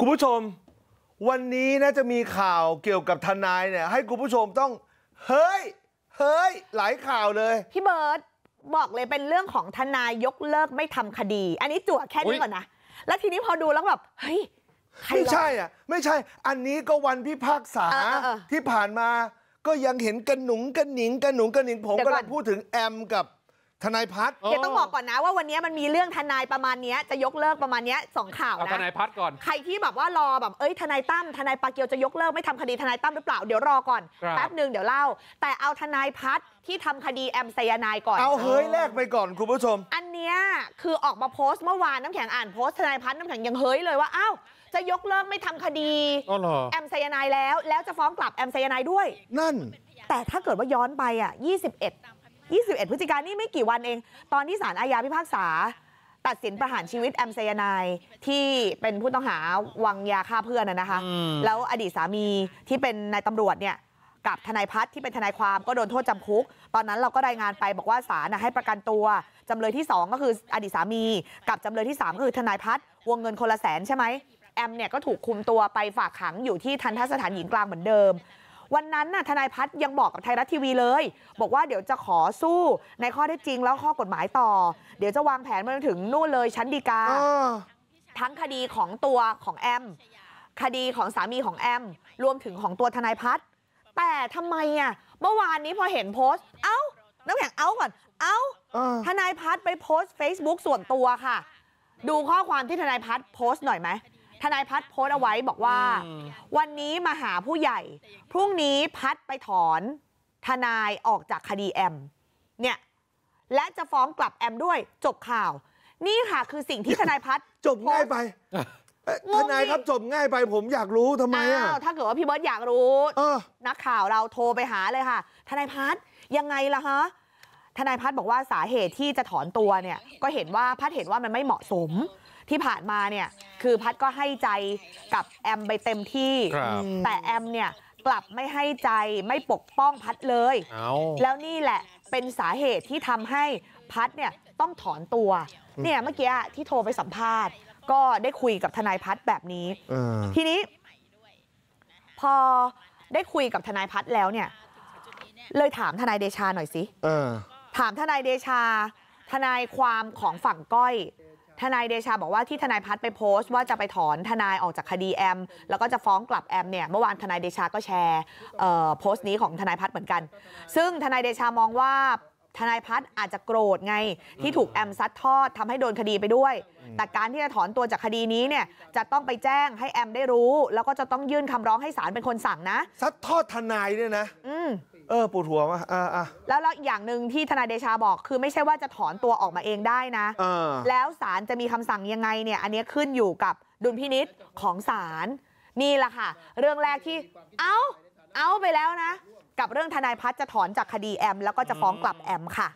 คุณผู้ชม วันนี้น่าจะมีข่าวเกี่ยวกับทนายเนี่ยให้คุณผู้ชมต้อง เฮ้ย เฮ้ย หลายข่าวเลยพี่เบิร์ตบอกเลยเป็นเรื่องของทนายยกเลิกไม่ทำคดี อันนี้จั่วแค่นี้ก่อนนะแล้วทีนี้พอดูแล้วแบบเฮ้ยไม่ใช่อ่ะ ไม่ใช่ อันนี้ก็วันพิพากษาที่ผ่านมา ก็ยังเห็นกันหนุงกันหนิง กันหนุงกันหนิงผมกเลยพูดถึงแอมกับทนายพัฒน์เดี๋ยวต้องบอกก่อนนะว่าวันนี้มันมีเรื่องทนายประมาณนี้จะยกเลิกประมาณนี้สองข่าวนะทนายพัฒน์ก่อนใครที่แบบว่ารอแบบเอ้ยทนายตั้ม ทนายปาเกียวจะยกเลิกไม่ทำคดีทนายตั้มหรือเปล่าเดี๋ยวรอก่อนแป๊บหนึ่งเดี๋ยวเล่าแต่เอาทนายพัฒน์ที่ทำคดีแอมไซยานายก่อนเอาเฮ้ยแลกไปก่อนคุณผู้ชม อันเนี้ยคือออกมาโพสต์เมื่อวานน้ำแข็งอ่านโพสต์ทนายพัฒน์น้ำแข็งยังเฮ้ยเลยว่าอ้าวจะยกเลิกไม่ทำคดีแอมไซยานายแล้วแล้วจะฟ้องกลับแอมไซยานายด้วย นั่น แต่ถ้าเกิดว่าย้อนไปอ่ะ21็ดพฤศจิกานี่ไม่กี่วันเองตอนที่สารอาญาพิพากษา ตัดสินประหารชีวิตแอมไซยนายที่เป็นผู้ต้องหาวางยาฆ่าเพื่อนนะคะแล้วอดีตสามีที่เป็นนายตำรวจเนี่ยกับทนายพัฒน์ที่เป็นทนายความก็โดนโทษจำคุก ตอนนั้นเราก็รายงานไปบอกว่าศาลให้ประกันตัวจำเลยที่ 2 ก็คืออดีตสามีกับจำเลยที่3ก็คือทนายพัฒน์วงเงินคนละแสนใช่ไหมแอมเนี่ยก็ถูกคุมตัวไปฝากขังอยู่ที่ทันทสถานหญิงกลางเหมือนเดิมวันนั้นน่ะทนายพัฒน์ยังบอกกับไทยรัฐทีวีเลย บอกว่าเดี๋ยวจะขอสู้ในข้อได้จริงแล้วข้อกฎหมายต่อ เดี๋ยวจะวางแผนมาจนถึงนู่นเลยชั้นดีกาทั้งคดีของตัวของแอม คดีของสามีของแอม รวมถึงของตัวทนายพัฒน์แต่ทำไมอ่ะเมื่อวานนี้พอเห็นโพสต์ เอ้าน้ำแข็งเอ้าก่อน เอ้าทนายพัฒน์ไปโพสต์ Facebook ส่วนตัวค่ะ ดูข้อความที่ทนายพัฒน์โพสต์หน่อยไหมทนายพัฒน์โพสต์เอาไว้บอกว่าวันนี้มาหาผู้ใหญ่ พรุ่งนี้พัฒน์ไปถอน ทนายออกจากคดีแอม เนี่ย และจะฟ้องกลับแอมด้วย จบข่าว นี่ค่ะคือสิ่งที่ทนายพัฒน์จบง่ายไปทนายครับจบง่ายไปผมอยากรู้ทำไมอ่ะถ้าเกิดว่าพี่เบิร์ตอยากรู้นักข่าวเราโทรไปหาเลยค่ะ ทนายพัฒน์ยังไงล่ะฮะทนายพัฒน์บอกว่าสาเหตุที่จะถอนตัวเนี่ย ก็เห็นว่าพัฒน์เห็นว่ามันไม่เหมาะสมที่ผ่านมาเนี่ยคือพัฒน์ก็ให้ใจกับแอมไปเต็มที่ แต่แอมเนี่ยกลับไม่ให้ใจไม่ปกป้องพัฒน์เลย แล้วนี่แหละเป็นสาเหตุที่ทำให้พัฒน์เนี่ยต้องถอนตัว เนี่ยเมื่อกี้ที่โทรไปสัมภาษณ์ ก็ได้คุยกับทนายพัฒน์แบบนี้ทีนี้ พอได้คุยกับทนายพัฒน์แล้วเนี่ย เลยถามทนายเดชาหน่อยสิถามทนายเดชา ทนายความของฝั่งก้อยทนายเดชาบอกว่าที่ทนายพัฒน์ไปโพสต์ว่าจะไปถอนทนายออกจากคดีแอม แล้วก็จะฟ้องกลับแอมเนี่ยเมื่อวานทนายเดชาก็แชร์โพสต์นี้ของทนายพัฒน์เหมือนกัน ซึ่งทนายเดชามองว่าทนายพัฒน์อาจจะโกรธไงที่ถูกแอมซัดทอดทำให้โดนคดีไปด้วย แต่การที่จะถอนตัวจากคดีนี้เนี่ยจะต้องไปแจ้งให้แอมได้รู้ แล้วก็จะต้องยื่นคำร้องให้ศาลเป็นคนสั่งนะซัดทอดทนายเนี่ยนะอืเออปวดหัวมาอ่าแล้วอย่างหนึ่งที่ทนายเดชาบอกคือไม่ใช่ว่าจะถอนตัวออกมาเองได้นะแล้วศาลจะมีคำสั่งยังไงเนี่ย อันนี้ขึ้นอยู่กับดุลพินิษฐ์ของศาลนี่แหละค่ะ เรื่องแรกที่เอาเอาไปแล้วนะ กับเรื่องทนายพัฒน์จะถอนจากคดีแอม แล้วก็จะฟ้องกลับแอมค่ะ